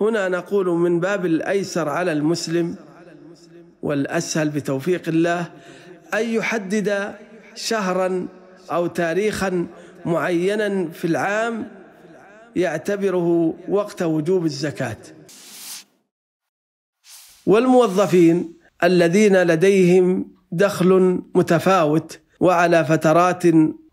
هنا نقول من باب الايسر على المسلم والاسهل بتوفيق الله ان يحدد شهرا او تاريخا معينا في العام يعتبره وقت وجوب الزكاه والموظفين الذين لديهم دخل متفاوت وعلى فترات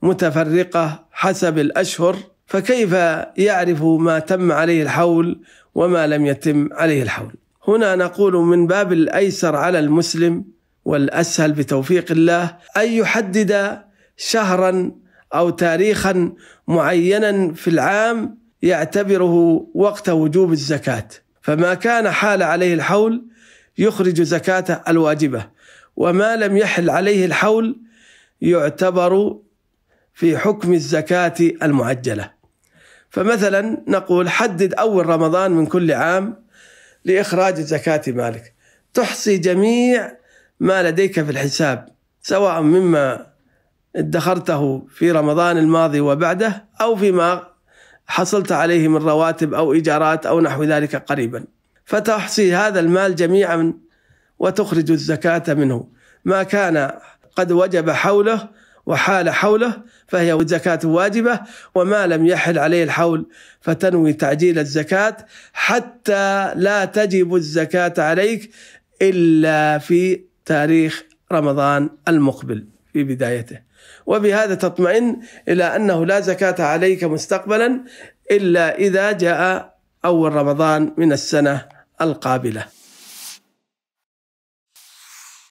متفرقه حسب الاشهر فكيف يعرف ما تم عليه الحول وما لم يتم عليه الحول هنا نقول من باب الايسر على المسلم والاسهل بتوفيق الله ان يحدد شهرا او تاريخا معينا في العام يعتبره وقت وجوب الزكاه فما كان حال عليه الحول يخرج زكاته الواجبه وما لم يحل عليه الحول يعتبر في حكم الزكاه المعجله فمثلا نقول حدد أول رمضان من كل عام لإخراج زكاة مالك تحصي جميع ما لديك في الحساب سواء مما ادخرته في رمضان الماضي وبعده أو فيما حصلت عليه من رواتب أو إيجارات أو نحو ذلك قريبا فتحصي هذا المال جميعا وتخرج الزكاة منه ما كان قد وجب حوله وحال حوله فهي زكاة واجبة وما لم يحل عليه الحول فتنوي تعجيل الزكاة حتى لا تجب الزكاة عليك إلا في تاريخ رمضان المقبل في بدايته وبهذا تطمئن إلى أنه لا زكاة عليك مستقبلا إلا إذا جاء أول رمضان من السنة القابلة